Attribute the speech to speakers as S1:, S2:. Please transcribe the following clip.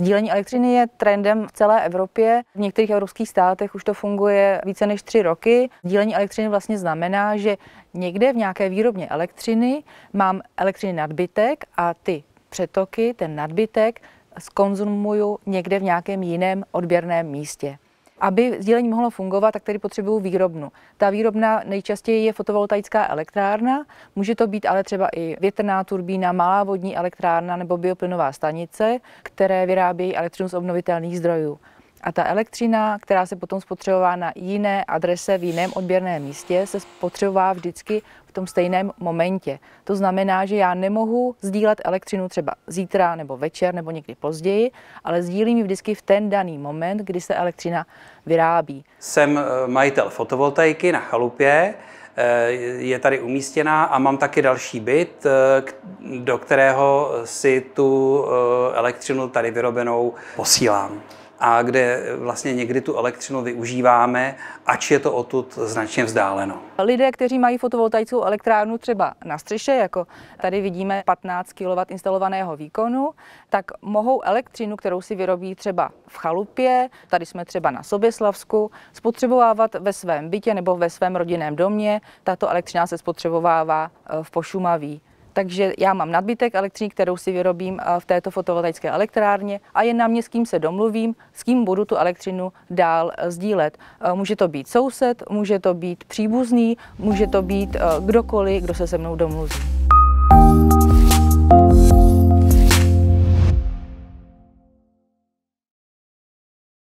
S1: Dílení elektřiny je trendem v celé Evropě. V některých evropských státech už to funguje více než tři roky. Dílení elektřiny vlastně znamená, že někde v nějaké výrobně elektřiny mám elektřiny nadbytek a ty přetoky, ten nadbytek, skonzumuju někde v nějakém jiném odběrném místě. Aby sdílení mohlo fungovat, tak tedy potřebují výrobnu. Ta výrobna nejčastěji je fotovoltaická elektrárna, může to být ale třeba i větrná turbína, malá vodní elektrárna nebo bioplynová stanice, které vyrábějí elektřinu z obnovitelných zdrojů. A ta elektřina, která se potom spotřebová na jiné adrese v jiném odběrném místě, se spotřebová vždycky v tom stejném momentě. To znamená, že já nemohu sdílet elektřinu třeba zítra nebo večer nebo někdy později, ale sdílím ji vždycky v ten daný moment, kdy se elektřina vyrábí.
S2: Jsem eh, majitel fotovoltaiky na chalupě, eh, je tady umístěná a mám taky další byt, eh, do kterého si tu elektřinu tady vyrobenou posílám a kde vlastně někdy tu elektřinu využíváme, ač je to odtud značně vzdáleno.
S1: Lidé, kteří mají fotovoltaickou elektrárnu třeba na střeše, jako tady vidíme 15 kW instalovaného výkonu, tak mohou elektřinu, kterou si vyrobí třeba v chalupě, tady jsme třeba na Soběslavsku, spotřebovávat ve svém bytě nebo ve svém rodinném domě. Tato elektřina se spotřebovává eh, v Pošumaví. Takže já mám nadbytek elektřiny, kterou si vyrobím eh, v této fotovoltaické elektrárně a je na mě, s kým se domluvím, s kým budu tu elektřinu dál eh, sdílet. Eh, může to být soused, může to být příbuzný, může to být kdokoliv, kdo se se mnou domluví.